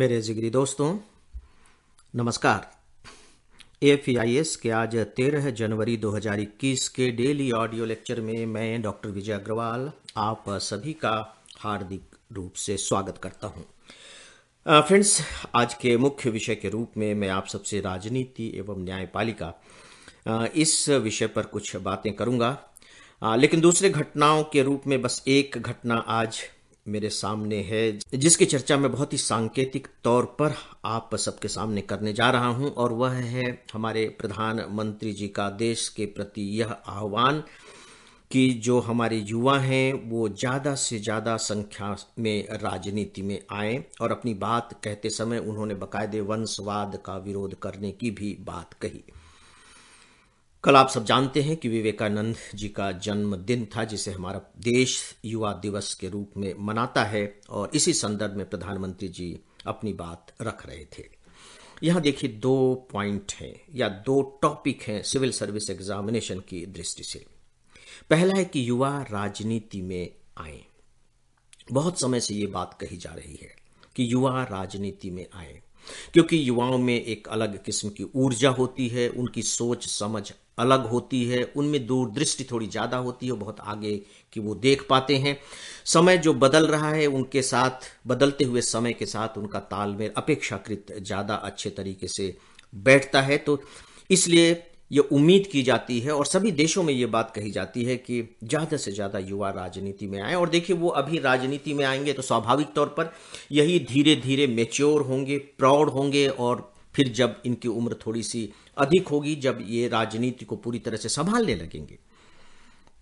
मेरे जिगरी दोस्तों नमस्कार ए e के आज 13 जनवरी 2021 के डेली ऑडियो लेक्चर में मैं डॉक्टर विजय अग्रवाल आप सभी का हार्दिक रूप से स्वागत करता हूं फ्रेंड्स आज के मुख्य विषय के रूप में मैं आप सबसे राजनीति एवं न्यायपालिका इस विषय पर कुछ बातें करूंगा लेकिन दूसरे घटनाओं के रूप में बस एक घटना आज मेरे सामने है जिसकी चर्चा मैं बहुत ही सांकेतिक तौर पर आप सबके सामने करने जा रहा हूं और वह है हमारे प्रधानमंत्री जी का देश के प्रति यह आह्वान कि जो हमारे युवा हैं वो ज़्यादा से ज़्यादा संख्या में राजनीति में आए और अपनी बात कहते समय उन्होंने बकायदे वंशवाद का विरोध करने की भी बात कही कल आप सब जानते हैं कि विवेकानंद जी का जन्मदिन था जिसे हमारा देश युवा दिवस के रूप में मनाता है और इसी संदर्भ में प्रधानमंत्री जी अपनी बात रख रहे थे यहां देखिए दो पॉइंट हैं या दो टॉपिक हैं सिविल सर्विस एग्जामिनेशन की दृष्टि से पहला है कि युवा राजनीति में आए बहुत समय से ये बात कही जा रही है कि युवा राजनीति में आए क्योंकि युवाओं में एक अलग किस्म की ऊर्जा होती है उनकी सोच समझ अलग होती है उनमें दूरदृष्टि थोड़ी ज़्यादा होती है बहुत आगे की वो देख पाते हैं समय जो बदल रहा है उनके साथ बदलते हुए समय के साथ उनका तालमेल अपेक्षाकृत ज़्यादा अच्छे तरीके से बैठता है तो इसलिए ये उम्मीद की जाती है और सभी देशों में ये बात कही जाती है कि ज़्यादा से ज़्यादा युवा राजनीति में आए और देखिए वो अभी राजनीति में आएंगे तो स्वाभाविक तौर पर यही धीरे धीरे मेच्योर होंगे प्राउड होंगे और फिर जब इनकी उम्र थोड़ी सी अधिक होगी जब ये राजनीति को पूरी तरह से संभालने लगेंगे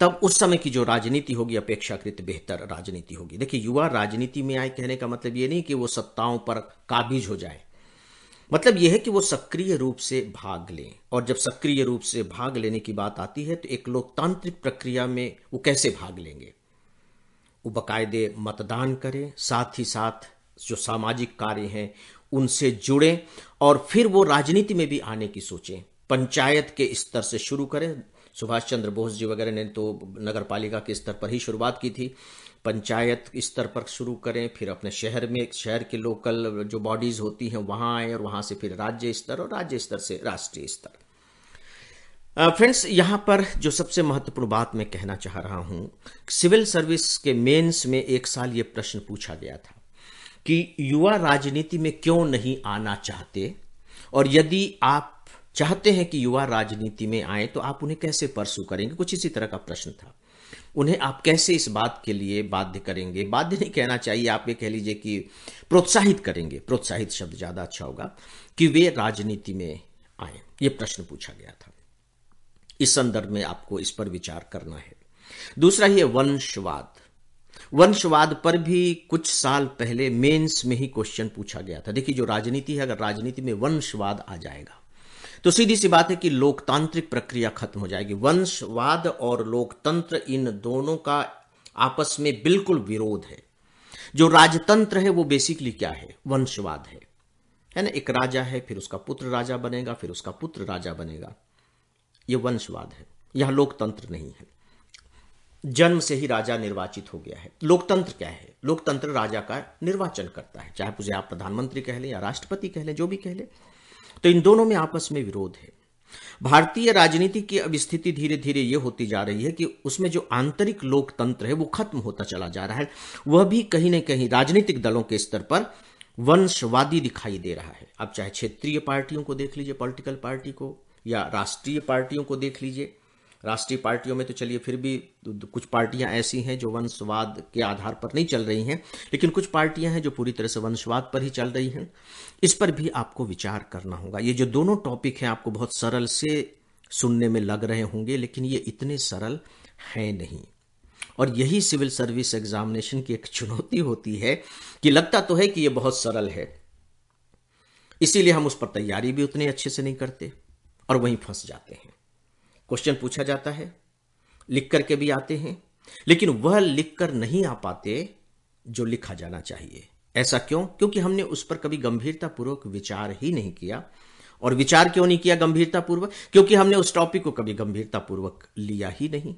तब उस समय की जो राजनीति होगी अपेक्षाकृत बेहतर राजनीति होगी देखिए युवा राजनीति में आए कहने का मतलब ये नहीं कि वो सत्ताओं पर काबिज हो जाए मतलब यह है कि वो सक्रिय रूप से भाग लें और जब सक्रिय रूप से भाग लेने की बात आती है तो एक लोकतांत्रिक प्रक्रिया में वो कैसे भाग लेंगे वो बाकायदे मतदान करें साथ ही साथ जो सामाजिक कार्य हैं उनसे जुड़ें और फिर वो राजनीति में भी आने की सोचें पंचायत के स्तर से शुरू करें सुभाष चंद्र बोस जी वगैरह ने तो नगर पालिका के स्तर पर ही शुरुआत की थी पंचायत स्तर पर शुरू करें फिर अपने शहर में शहर के लोकल जो बॉडीज़ होती हैं वहां आए और वहां से फिर राज्य स्तर और राज्य स्तर से राष्ट्रीय स्तर फ्रेंड्स यहां पर जो सबसे महत्वपूर्ण बात मैं कहना चाह रहा हूं सिविल सर्विस के मेंस में एक साल ये प्रश्न पूछा गया था कि युवा राजनीति में क्यों नहीं आना चाहते और यदि आप चाहते हैं कि युवा राजनीति में आए तो आप उन्हें कैसे परसू करेंगे कुछ इसी तरह का प्रश्न था उन्हें आप कैसे इस बात के लिए बाध्य करेंगे बाध्य नहीं कहना चाहिए आप ये कह लीजिए कि प्रोत्साहित करेंगे प्रोत्साहित शब्द ज़्यादा अच्छा होगा कि वे राजनीति में आए ये प्रश्न पूछा गया था इस संदर्भ में आपको इस पर विचार करना है दूसरा ये वंशवाद वंशवाद पर भी कुछ साल पहले मेंस में ही क्वेश्चन पूछा गया था देखिए जो राजनीति है अगर राजनीति में वंशवाद आ जाएगा तो सीधी सी बात है कि लोकतांत्रिक प्रक्रिया खत्म हो जाएगी वंशवाद और लोकतंत्र इन दोनों का आपस में बिल्कुल विरोध है जो राजतंत्र है वो बेसिकली क्या है वंशवाद है है ना एक राजा है फिर उसका पुत्र राजा बनेगा फिर उसका पुत्र राजा बनेगा यह वंशवाद है यह लोकतंत्र नहीं है जन्म से ही राजा निर्वाचित हो गया है लोकतंत्र क्या है लोकतंत्र राजा का निर्वाचन करता है चाहे उसे आप प्रधानमंत्री कह लें या राष्ट्रपति कह लें जो भी कह लें तो इन दोनों में आपस में विरोध है भारतीय राजनीति की अब स्थिति धीरे धीरे ये होती जा रही है कि उसमें जो आंतरिक लोकतंत्र है वो खत्म होता चला जा रहा है वह भी कहीं ना कहीं राजनीतिक दलों के स्तर पर वंशवादी दिखाई दे रहा है आप चाहे क्षेत्रीय पार्टियों को देख लीजिए पॉलिटिकल पार्टी को या राष्ट्रीय पार्टियों को देख लीजिए राष्ट्रीय पार्टियों में तो चलिए फिर भी कुछ पार्टियां ऐसी हैं जो वंशवाद के आधार पर नहीं चल रही हैं लेकिन कुछ पार्टियां हैं जो पूरी तरह से वंशवाद पर ही चल रही हैं इस पर भी आपको विचार करना होगा ये जो दोनों टॉपिक हैं आपको बहुत सरल से सुनने में लग रहे होंगे लेकिन ये इतने सरल हैं नहीं और यही सिविल सर्विस एग्जामिनेशन की एक चुनौती होती है कि लगता तो है कि ये बहुत सरल है इसीलिए हम उस पर तैयारी भी उतनी अच्छे से नहीं करते और वहीं फंस जाते हैं क्वेश्चन पूछा जाता है लिख करके भी आते हैं लेकिन वह लिख कर नहीं आ पाते जो लिखा जाना चाहिए ऐसा क्यों क्योंकि हमने उस पर कभी गंभीरता पूर्वक विचार ही नहीं किया और विचार क्यों नहीं किया गंभीरता पूर्वक क्योंकि हमने उस टॉपिक को कभी गंभीरता पूर्वक लिया ही नहीं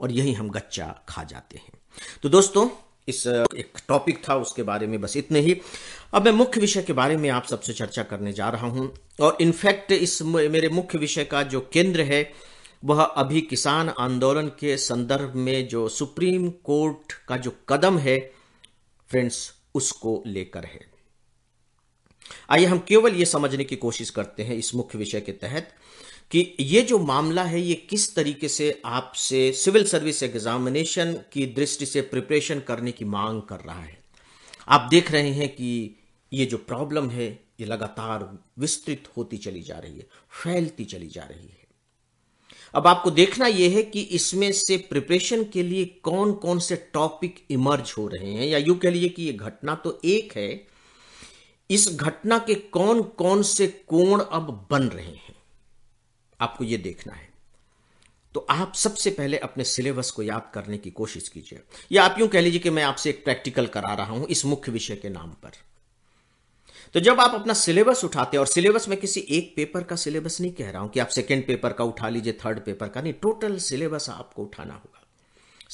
और यही हम गच्चा खा जाते हैं तो दोस्तों इस एक टॉपिक था उसके बारे में बस इतने ही अब मैं मुख्य विषय के बारे में आप सबसे चर्चा करने जा रहा हूं और इनफैक्ट इस मेरे मुख्य विषय का जो केंद्र है वह अभी किसान आंदोलन के संदर्भ में जो सुप्रीम कोर्ट का जो कदम है फ्रेंड्स उसको लेकर है आइए हम केवल यह समझने की कोशिश करते हैं इस मुख्य विषय के तहत कि ये जो मामला है ये किस तरीके से आपसे सिविल सर्विस एग्जामिनेशन की दृष्टि से प्रिपरेशन करने की मांग कर रहा है आप देख रहे हैं कि ये जो प्रॉब्लम है ये लगातार विस्तृत होती चली जा रही है फैलती चली जा रही है अब आपको देखना यह है कि इसमें से प्रिपरेशन के लिए कौन कौन से टॉपिक इमर्ज हो रहे हैं या यू कह लिए कि यह घटना तो एक है इस घटना के कौन कौन से कोण अब बन रहे हैं आपको ये देखना है तो आप सबसे पहले अपने सिलेबस को याद करने की कोशिश कीजिए या आप यूं कह लीजिए कि मैं आपसे एक प्रैक्टिकल करा रहा हूं इस मुख्य विषय के नाम पर तो जब आप अपना सिलेबस उठाते हैं और सिलेबस में किसी एक पेपर का सिलेबस नहीं कह रहा हूं कि आप सेकेंड पेपर का उठा लीजिए थर्ड पेपर का नहीं टोटल सिलेबस आपको उठाना होगा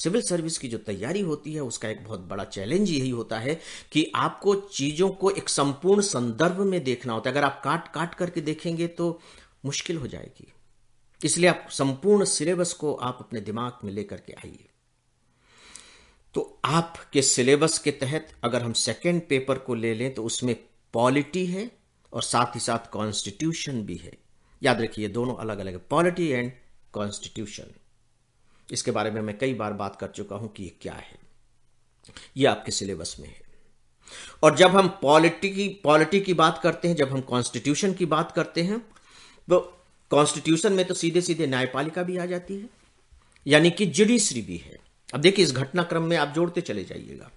सिविल सर्विस की जो तैयारी होती है उसका एक बहुत बड़ा चैलेंज यही होता है कि आपको चीजों को एक संपूर्ण संदर्भ में देखना होता है अगर आप काट काट करके देखेंगे तो मुश्किल हो जाएगी इसलिए आप संपूर्ण सिलेबस को आप अपने दिमाग में लेकर के आइए तो आपके सिलेबस के तहत अगर हम सेकेंड पेपर को ले लें तो उसमें पॉलिटी है और साथ ही साथ कॉन्स्टिट्यूशन भी है याद रखिए दोनों अलग अलग है पॉलिटी एंड कॉन्स्टिट्यूशन इसके बारे में मैं कई बार बात कर चुका हूं कि ये क्या है ये आपके सिलेबस में है और जब हम पॉलिटी की पॉलिटी की बात करते हैं जब हम कॉन्स्टिट्यूशन की बात करते हैं तो कॉन्स्टिट्यूशन में तो सीधे सीधे न्यायपालिका भी आ जाती है यानी कि जुडिशरी भी है अब देखिए इस घटनाक्रम में आप जोड़ते चले जाइएगा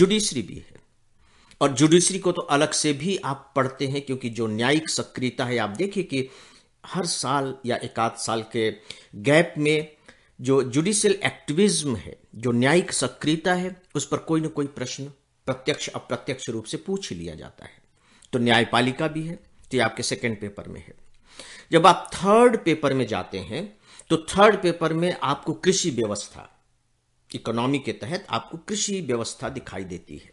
जुडिशरी भी है और जुडिशरी को तो अलग से भी आप पढ़ते हैं क्योंकि जो न्यायिक सक्रियता है आप देखिए कि हर साल या एक आध साल के गैप में जो जुडिशियल एक्टिविज्म है जो न्यायिक सक्रियता है उस पर कोई ना कोई प्रश्न प्रत्यक्ष अप्रत्यक्ष रूप से पूछ लिया जाता है तो न्यायपालिका भी है तो ये आपके सेकेंड पेपर में है जब आप थर्ड पेपर में जाते हैं तो थर्ड पेपर में आपको कृषि व्यवस्था इकोनॉमी के तहत आपको कृषि व्यवस्था दिखाई देती है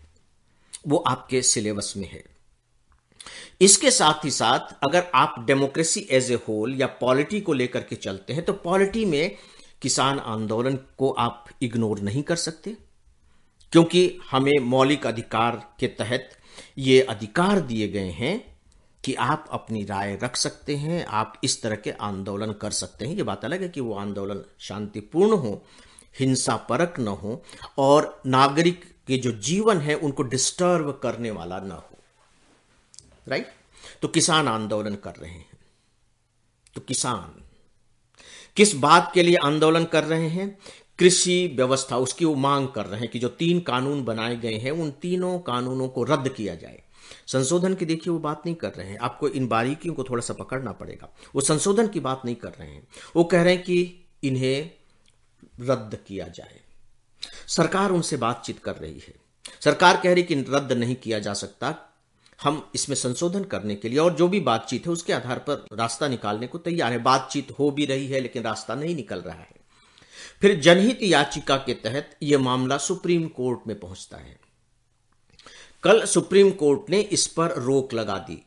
वो आपके सिलेबस में है इसके साथ ही साथ अगर आप डेमोक्रेसी एज ए होल या पॉलिटी को लेकर के चलते हैं तो पॉलिटी में किसान आंदोलन को आप इग्नोर नहीं कर सकते क्योंकि हमें मौलिक अधिकार के तहत ये अधिकार दिए गए हैं कि आप अपनी राय रख सकते हैं आप इस तरह के आंदोलन कर सकते हैं ये बात अलग है कि वो आंदोलन शांतिपूर्ण हो हिंसा परक न हो और नागरिक के जो जीवन है उनको डिस्टर्ब करने वाला ना हो राइट तो किसान आंदोलन कर रहे हैं तो किसान किस बात के लिए आंदोलन कर रहे हैं कृषि व्यवस्था उसकी वो मांग कर रहे हैं कि जो तीन कानून बनाए गए हैं उन तीनों कानूनों को रद्द किया जाए संशोधन की देखिए वो बात नहीं कर रहे हैं आपको इन बारीकियों को थोड़ा सा पकड़ना पड़ेगा वो संशोधन की बात नहीं कर रहे हैं वो कह रहे हैं कि इन्हें रद्द किया जाए सरकार उनसे बातचीत कर रही है सरकार कह रही कि रद्द नहीं किया जा सकता हम इसमें संशोधन करने के लिए और जो भी बातचीत है उसके आधार पर रास्ता निकालने को तैयार है बातचीत हो भी रही है लेकिन रास्ता नहीं निकल रहा है फिर जनहित याचिका के तहत यह मामला सुप्रीम कोर्ट में पहुंचता है कल सुप्रीम कोर्ट ने इस पर रोक लगा दी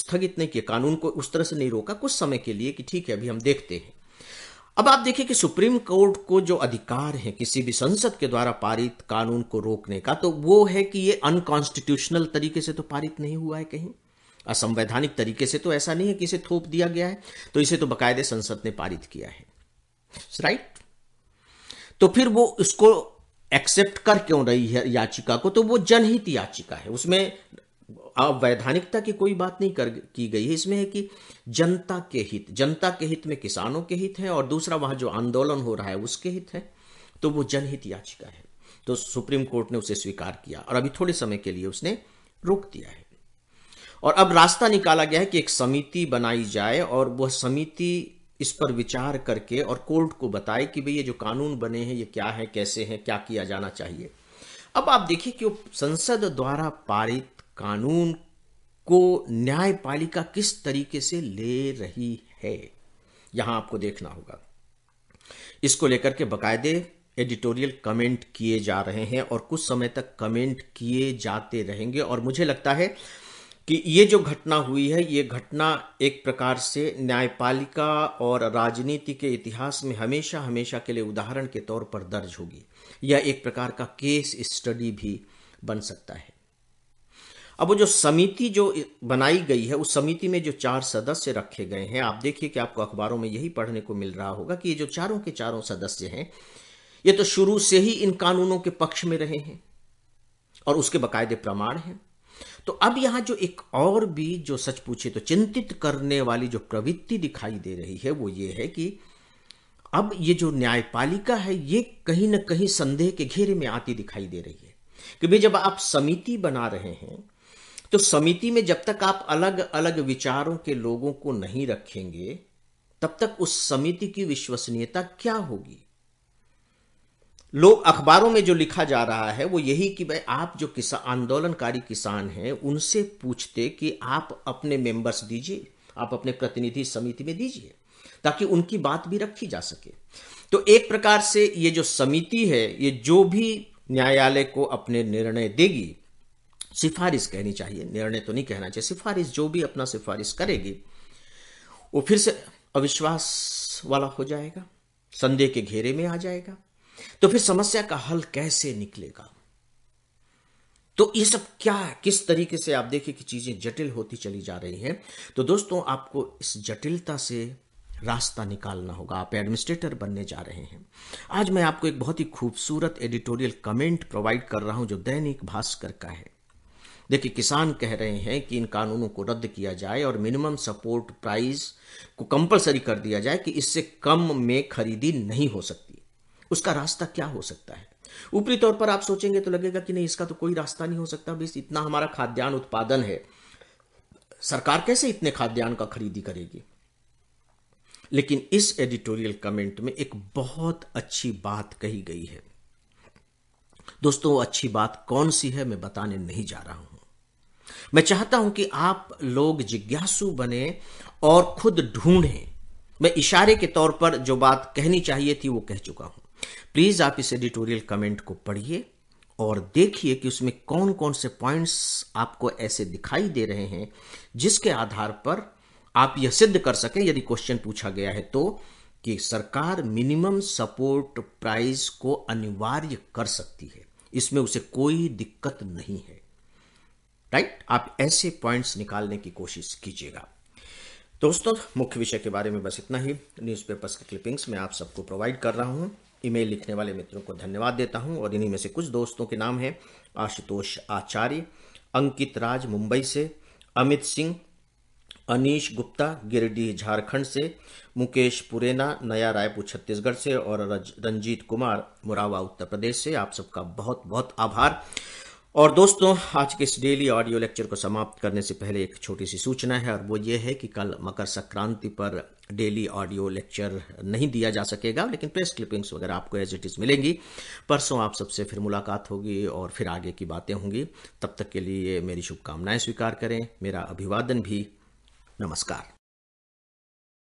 स्थगित नहीं किया कानून को उस तरह से नहीं रोका कुछ समय के लिए कि ठीक है अभी हम देखते हैं अब आप देखिए कि सुप्रीम कोर्ट को जो अधिकार है किसी भी संसद के द्वारा पारित कानून को रोकने का तो वो है कि ये अनकॉन्स्टिट्यूशनल तरीके से तो पारित नहीं हुआ है कहीं असंवैधानिक तरीके से तो ऐसा नहीं है कि इसे थोप दिया गया है तो इसे तो बकायदे संसद ने पारित किया है राइट तो फिर वो उसको एक्सेप्ट कर क्यों रही है याचिका को तो वो जनहित याचिका है उसमें अवैधानिकता की कोई बात नहीं कर की गई है इसमें है कि जनता के हित जनता के हित में किसानों के हित है और दूसरा वहां जो आंदोलन हो रहा है उसके हित है तो वो जनहित याचिका है तो सुप्रीम कोर्ट ने उसे स्वीकार किया और अभी थोड़े समय के लिए उसने रोक दिया है और अब रास्ता निकाला गया है कि एक समिति बनाई जाए और वह समिति इस पर विचार करके और कोर्ट को बताए कि भाई ये जो कानून बने हैं ये क्या है कैसे हैं क्या किया जाना चाहिए अब आप देखिए कि संसद द्वारा पारित कानून को न्यायपालिका किस तरीके से ले रही है यहां आपको देखना होगा इसको लेकर के बकायदे एडिटोरियल कमेंट किए जा रहे हैं और कुछ समय तक कमेंट किए जाते रहेंगे और मुझे लगता है कि ये जो घटना हुई है ये घटना एक प्रकार से न्यायपालिका और राजनीति के इतिहास में हमेशा हमेशा के लिए उदाहरण के तौर पर दर्ज होगी यह एक प्रकार का केस स्टडी भी बन सकता है अब वो जो समिति जो बनाई गई है उस समिति में जो चार सदस्य रखे गए हैं आप देखिए कि आपको अखबारों में यही पढ़ने को मिल रहा होगा कि ये जो चारों के चारों सदस्य हैं ये तो शुरू से ही इन कानूनों के पक्ष में रहे हैं और उसके बाकायदे प्रमाण हैं तो अब यहां जो एक और भी जो सच पूछे तो चिंतित करने वाली जो प्रवृत्ति दिखाई दे रही है वो ये है कि अब ये जो न्यायपालिका है ये कहीं ना कहीं संदेह के घेरे में आती दिखाई दे रही है कि भाई जब आप समिति बना रहे हैं तो समिति में जब तक आप अलग अलग विचारों के लोगों को नहीं रखेंगे तब तक उस समिति की विश्वसनीयता क्या होगी लोग अखबारों में जो लिखा जा रहा है वो यही कि भाई आप जो किसान आंदोलनकारी किसान हैं उनसे पूछते कि आप अपने मेंबर्स दीजिए आप अपने प्रतिनिधि समिति में दीजिए ताकि उनकी बात भी रखी जा सके तो एक प्रकार से ये जो समिति है ये जो भी न्यायालय को अपने निर्णय देगी सिफारिश कहनी चाहिए निर्णय तो नहीं कहना चाहिए सिफारिश जो भी अपना सिफारिश करेगी वो फिर से अविश्वास वाला हो जाएगा संदेह के घेरे में आ जाएगा तो फिर समस्या का हल कैसे निकलेगा तो ये सब क्या है किस तरीके से आप देखिए कि चीजें जटिल होती चली जा रही हैं तो दोस्तों आपको इस जटिलता से रास्ता निकालना होगा आप एडमिनिस्ट्रेटर बनने जा रहे हैं आज मैं आपको एक बहुत ही खूबसूरत एडिटोरियल कमेंट प्रोवाइड कर रहा हूं जो दैनिक भास्कर का है देखिए किसान कह रहे हैं कि इन कानूनों को रद्द किया जाए और मिनिमम सपोर्ट प्राइस को कंपलसरी कर दिया जाए कि इससे कम में खरीदी नहीं हो सकती उसका रास्ता क्या हो सकता है ऊपरी तौर पर आप सोचेंगे तो लगेगा कि नहीं इसका तो कोई रास्ता नहीं हो सकता बीस इतना हमारा खाद्यान्न उत्पादन है सरकार कैसे इतने खाद्यान्न का खरीदी करेगी लेकिन इस एडिटोरियल कमेंट में एक बहुत अच्छी बात कही गई है दोस्तों वो अच्छी बात कौन सी है मैं बताने नहीं जा रहा हूं मैं चाहता हूं कि आप लोग जिज्ञासु बने और खुद ढूंढें मैं इशारे के तौर पर जो बात कहनी चाहिए थी वो कह चुका हूं प्लीज़ आप इस एडिटोरियल कमेंट को पढ़िए और देखिए कि उसमें कौन कौन से पॉइंट्स आपको ऐसे दिखाई दे रहे हैं जिसके आधार पर आप यह सिद्ध कर सकें यदि क्वेश्चन पूछा गया है तो कि सरकार मिनिमम सपोर्ट प्राइस को अनिवार्य कर सकती है इसमें उसे कोई दिक्कत नहीं है राइट आप ऐसे पॉइंट्स निकालने की कोशिश कीजिएगा दोस्तों मुख्य विषय के बारे में बस इतना ही न्यूज़पेपर्स की क्लिपिंग्स मैं आप सबको प्रोवाइड कर रहा हूँ ईमेल लिखने वाले मित्रों को धन्यवाद देता हूं और इन्हीं में से कुछ दोस्तों के नाम हैं आशुतोष आचार्य अंकित राज मुंबई से अमित सिंह अनीश गुप्ता गिरिडीह झारखंड से मुकेश पुरेना नया रायपुर छत्तीसगढ़ से और रंजीत कुमार मुरावा उत्तर प्रदेश से आप सबका बहुत बहुत आभार और दोस्तों आज के इस डेली ऑडियो लेक्चर को समाप्त करने से पहले एक छोटी सी सूचना है और वो ये है कि कल मकर संक्रांति पर डेली ऑडियो लेक्चर नहीं दिया जा सकेगा लेकिन प्रेस क्लिपिंग्स वगैरह आपको एज इट इज़ मिलेंगी परसों आप सबसे फिर मुलाकात होगी और फिर आगे की बातें होंगी तब तक के लिए मेरी शुभकामनाएं स्वीकार करें मेरा अभिवादन भी नमस्कार